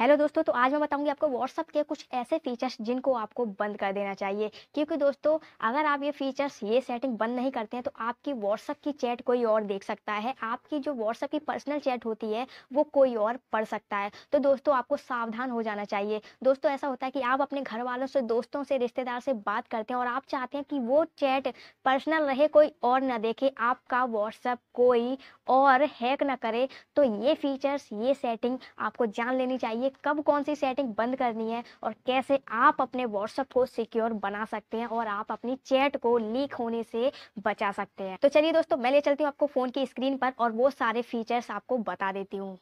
hello दोस्तों तो आज मैं बताऊंगी आपको व्हाट्सअप के कुछ ऐसे फीचर्स जिनको आपको बंद कर देना चाहिए क्योंकि दोस्तों अगर आप ये फीचर्स ये सेटिंग बंद नहीं करते हैं तो आपकी व्हाट्सअप की चैट कोई और देख सकता है आपकी जो व्हाट्सअप की पर्सनल चैट होती है वो कोई और पढ़ सकता है तो दोस्तों आपको सावधान हो जाना चाहिए दोस्तों ऐसा होता है कि आप अपने घर वालों से दोस्तों से रिश्तेदार से बात करते हैं और आप चाहते हैं कि वो चैट पर्सनल रहे कोई और ना देखे आपका व्हाट्सअप कोई और हैक ना करे तो ये फीचर्स ये सेटिंग आपको जान लेनी चाहिए से कब कौन सी सेटिंग बंद करनी है और कैसे आप अपने व्हाट्सअप को सिक्योर बना सकते हैं और आप अपनी चैट को लीक होने से बचा सकते हैं तो चलिए दोस्तों मैं ले चलती हूँ आपको फ़ोन की स्क्रीन पर और वो सारे फीचर्स आपको बता देती हूँ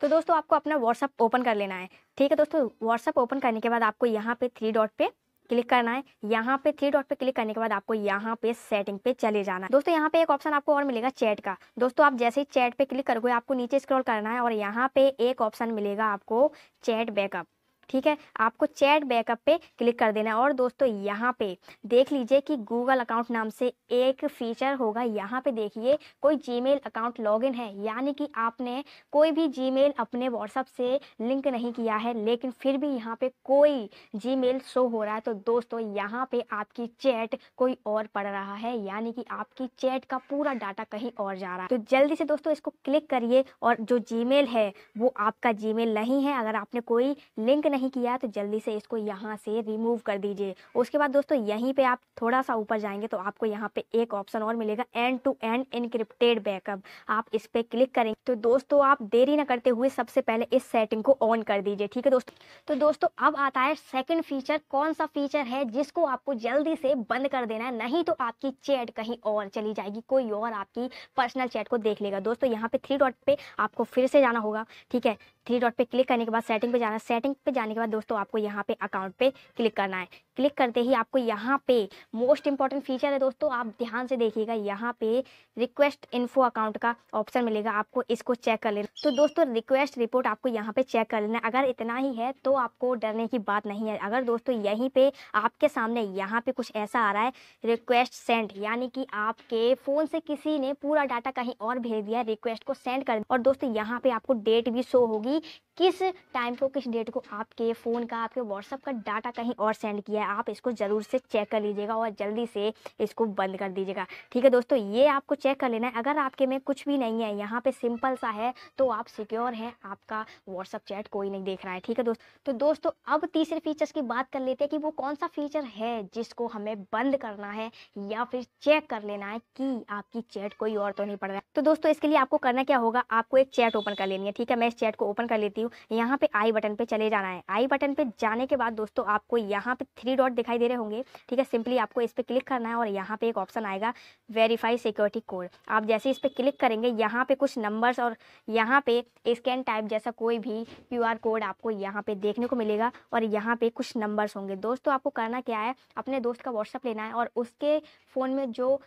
तो दोस्तों आपको अपना व्हाट्सअप ओपन कर लेना है ठीक है दोस्तों व्हाट्सअप ओपन करने के बाद आपको यहाँ पे थ्री डॉट पे क्लिक करना है यहाँ पे थ्री डॉट पे क्लिक करने के बाद आपको यहाँ पे सेटिंग पे चले जाना है दोस्तों यहाँ पे एक ऑप्शन आपको और मिलेगा चैट का दोस्तों आप जैसे ही चैट पे क्लिक करोगे आपको नीचे स्क्रॉल करना है और यहाँ पे एक ऑप्शन मिलेगा आपको चैट बैकअप ठीक है आपको चैट बैकअप पे क्लिक कर देना है और दोस्तों यहाँ पे देख लीजिए कि गूगल अकाउंट नाम से एक फीचर होगा यहाँ पे देखिए कोई जीमेल अकाउंट लॉगिन है यानी कि आपने कोई भी जीमेल अपने व्हाट्सअप से लिंक नहीं किया है लेकिन फिर भी यहाँ पे कोई जीमेल शो हो रहा है तो दोस्तों यहाँ पे आपकी चैट कोई और पढ़ रहा है यानी कि आपकी चैट का पूरा डाटा कहीं और जा रहा है तो जल्दी से दोस्तों इसको क्लिक करिए और जो जी है वो आपका जी नहीं है अगर आपने कोई लिंक नहीं नहीं किया तो जल्दी से इसको यहाँ से रिमूव कर दीजिए उसके बाद दोस्तों यहीं पे आप थोड़ा सा ऊपर जाएंगे तो आपको यहाँ पे एक ऑप्शन और मिलेगा end to end encrypted backup आप इस पर क्लिक करेंगे तो दोस्तों आप देरी ना करते हुए सबसे पहले इस सेटिंग को ऑन कर दीजिए ठीक है दोस्तों तो दोस्तों अब आता है सेकेंड फीचर कौन सा फीचर है जिसको आपको जल्दी से बंद कर देना है नहीं तो आपकी चैट कहीं और चली जाएगी कोई और आपकी पर्सनल चैट को देख लेगा दोस्तों यहाँ पे थ्री डॉट पे आपको फिर से जाना होगा ठीक है थ्री डॉट पे क्लिक करने के बाद सेटिंग पे जाना है सेटिंग पे जाने के बाद दोस्तों आपको यहाँ पे अकाउंट पे क्लिक करना है क्लिक करते ही आपको यहाँ पे मोस्ट इंपॉर्टेंट फीचर है दोस्तों आप ध्यान से देखिएगा यहाँ पे रिक्वेस्ट इन्फो अकाउंट का ऑप्शन मिलेगा आपको इसको चेक कर लेना तो दोस्तों रिक्वेस्ट रिपोर्ट आपको यहाँ पे चेक कर लेना अगर इतना ही है तो आपको डरने की बात नहीं है अगर दोस्तों यहीं पे आपके सामने यहाँ पे कुछ ऐसा आ रहा है रिक्वेस्ट सेंड यानी कि आपके फ़ोन से किसी ने पूरा डाटा कहीं और भेज दिया रिक्वेस्ट को सेंड कर और दोस्तों यहाँ पे आपको डेट भी शो होगी किस टाइम को किस डेट को आपके फ़ोन का आपके व्हाट्सअप का डाटा कहीं और सेंड किया है आप इसको ज़रूर से चेक कर लीजिएगा और जल्दी से इसको बंद कर दीजिएगा ठीक है दोस्तों ये आपको चेक कर लेना है अगर आपके में कुछ भी नहीं है यहाँ पे सिंपल सा है तो आप सिक्योर हैं आपका व्हाट्सअप चैट कोई नहीं देख रहा है ठीक है दोस्त तो दोस्तों अब तीसरे फीचर्स की बात कर लेते हैं कि वो कौन सा फीचर है जिसको हमें बंद करना है या फिर चेक कर लेना है कि आपकी चैट कोई और तो नहीं पड़ रहा है तो दोस्तों इसके लिए आपको करना क्या होगा आपको एक चैट ओपन कर लेनी है ठीक है मैं इस चैट को ओपन ऑन कर लेती हूँ यहाँ पे आई बटन पे चले जाना है आई बटन पे जाने के बाद दोस्तों आपको यहाँ पे थ्री डॉट दिखाई दे रहे होंगे ठीक है सिंपली आपको इस पर क्लिक करना है और यहाँ पे एक ऑप्शन आएगा वेरीफाई सिक्योरिटी कोड आप जैसे इस पर क्लिक करेंगे यहाँ पे कुछ नंबर्स और यहाँ पे स्कैन टाइप जैसा कोई भी क्यू कोड आपको यहाँ पे देखने को मिलेगा और यहाँ पे कुछ नंबर्स होंगे दोस्तों आपको करना क्या है अपने दोस्त का व्हाट्सअप लेना है और उसके फ़ोन में जो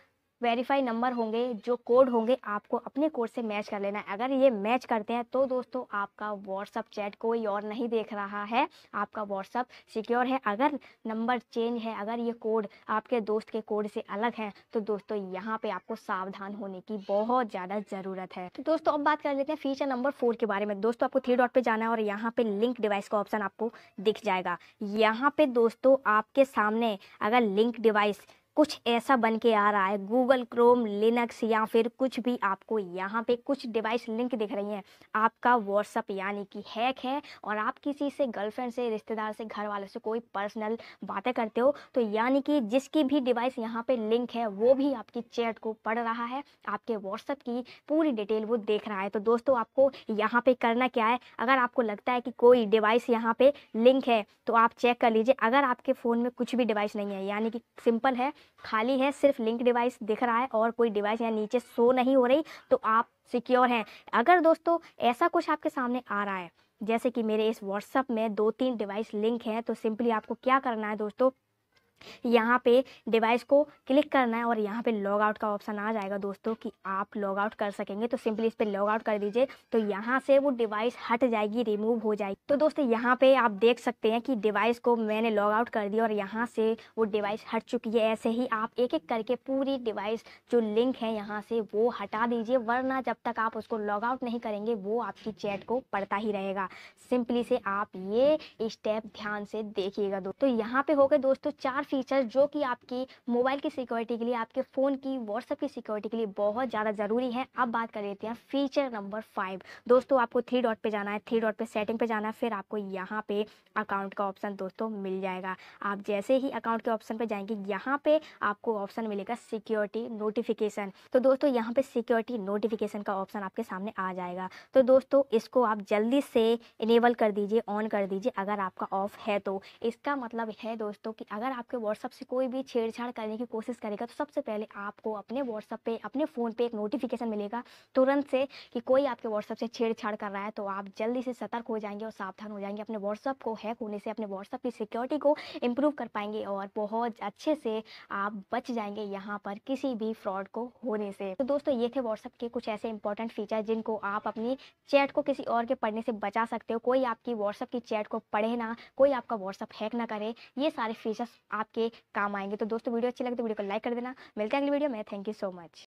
वेरीफाई नंबर होंगे जो कोड होंगे आपको अपने कोड से मैच कर लेना है अगर ये मैच करते हैं तो दोस्तों आपका व्हाट्सअप चैट कोई और नहीं देख रहा है आपका व्हाट्सअप सिक्योर है अगर नंबर चेंज है अगर ये कोड आपके दोस्त के कोड से अलग है तो दोस्तों यहाँ पे आपको सावधान होने की बहुत ज़्यादा ज़रूरत है तो दोस्तों अब बात कर लेते हैं फीचर नंबर फोर के बारे में दोस्तों आपको थ्री डॉट पर जाना है और यहाँ पर लिंक डिवाइस का ऑप्शन आपको दिख जाएगा यहाँ पर दोस्तों आपके सामने अगर लिंक डिवाइस कुछ ऐसा बन के आ रहा है गूगल क्रोम लिनक्स या फिर कुछ भी आपको यहाँ पे कुछ डिवाइस लिंक दिख रही हैं आपका व्हाट्सअप यानी कि हैक है और आप किसी से गर्लफ्रेंड से रिश्तेदार से घर वालों से कोई पर्सनल बातें करते हो तो यानी कि जिसकी भी डिवाइस यहाँ पे लिंक है वो भी आपकी चैट को पढ़ रहा है आपके व्हाट्सअप की पूरी डिटेल वो देख रहा है तो दोस्तों आपको यहाँ पे करना क्या है अगर आपको लगता है कि कोई डिवाइस यहाँ पे लिंक है तो आप चेक कर लीजिए अगर आपके फ़ोन में कुछ भी डिवाइस नहीं है यानी कि सिंपल है खाली है सिर्फ लिंक डिवाइस दिख रहा है और कोई डिवाइस यहाँ नीचे शो नहीं हो रही तो आप सिक्योर हैं अगर दोस्तों ऐसा कुछ आपके सामने आ रहा है जैसे कि मेरे इस व्हाट्सअप में दो तीन डिवाइस लिंक हैं तो सिंपली आपको क्या करना है दोस्तों यहाँ पे डिवाइस को क्लिक करना है और यहाँ पे लॉग आउट का ऑप्शन आ जाएगा दोस्तों कि आप लॉग आउट कर सकेंगे तो सिंपली इस पर लॉग आउट कर दीजिए तो यहाँ से वो डिवाइस हट जाएगी रिमूव हो जाएगी तो दोस्तों यहाँ पे आप देख सकते हैं कि डिवाइस को मैंने लॉग आउट कर दिया और यहाँ से वो डिवाइस हट चुकी है ऐसे ही आप एक एक करके पूरी डिवाइस जो लिंक है यहाँ से वो हटा दीजिए वरना जब तक आप उसको लॉग आउट नहीं करेंगे वो आपकी चैट को पढ़ता ही रहेगा सिंपली से आप ये स्टेप ध्यान से देखिएगा दोस्तों यहाँ पे हो गए दोस्तों चार फीचर जो कि आपकी मोबाइल की सिक्योरिटी के लिए आपके फ़ोन की व्हाट्सअप की सिक्योरिटी के लिए बहुत ज़्यादा ज़रूरी है अब बात कर लेते हैं फीचर नंबर फाइव दोस्तों आपको थ्री डॉट पे जाना है थ्री डॉट पे सेटिंग पे जाना है फिर आपको यहाँ पे अकाउंट का ऑप्शन दोस्तों मिल जाएगा आप जैसे ही अकाउंट के ऑप्शन पे जाएंगे यहाँ पे आपको ऑप्शन मिलेगा सिक्योरिटी नोटिफिकेशन तो दोस्तों यहाँ पे सिक्योरिटी नोटिफिकेशन का ऑप्शन आपके सामने आ जाएगा तो दोस्तों इसको आप जल्दी से इनेबल कर दीजिए ऑन कर दीजिए अगर आपका ऑफ है तो इसका मतलब है दोस्तों कि अगर आपके व्हाट्सअप से कोई भी छेड़छाड़ करने की कोशिश करेगा तो सबसे पहले आपको अपने व्हाट्सअप पे अपने फ़ोन पे एक नोटिफिकेशन मिलेगा तुरंत से कि कोई आपके व्हाट्सअप से छेड़छाड़ कर रहा है तो आप जल्दी से सतर्क हो जाएंगे और सावधान हो जाएंगे अपने व्हाट्सअप को हैक होने से अपने व्हाट्सअप की सिक्योरिटी को इम्प्रूव कर पाएंगे और बहुत अच्छे से आप बच जाएंगे यहाँ पर किसी भी फ्रॉड को होने से तो दोस्तों ये थे व्हाट्सअप के कुछ ऐसे इंपॉर्टेंट फीचर जिनको आप अपनी चैट को किसी और के पढ़ने से बचा सकते हो कोई आपकी व्हाट्सअप की चैट को पढ़े ना कोई आपका व्हाट्सअप हैक ना करे ये सारे फीचर्स आप आपके काम आएंगे तो दोस्तों वीडियो अच्छी लगे तो वीडियो को लाइक कर देना मिलते हैं अगली वीडियो में थैंक यू सो मच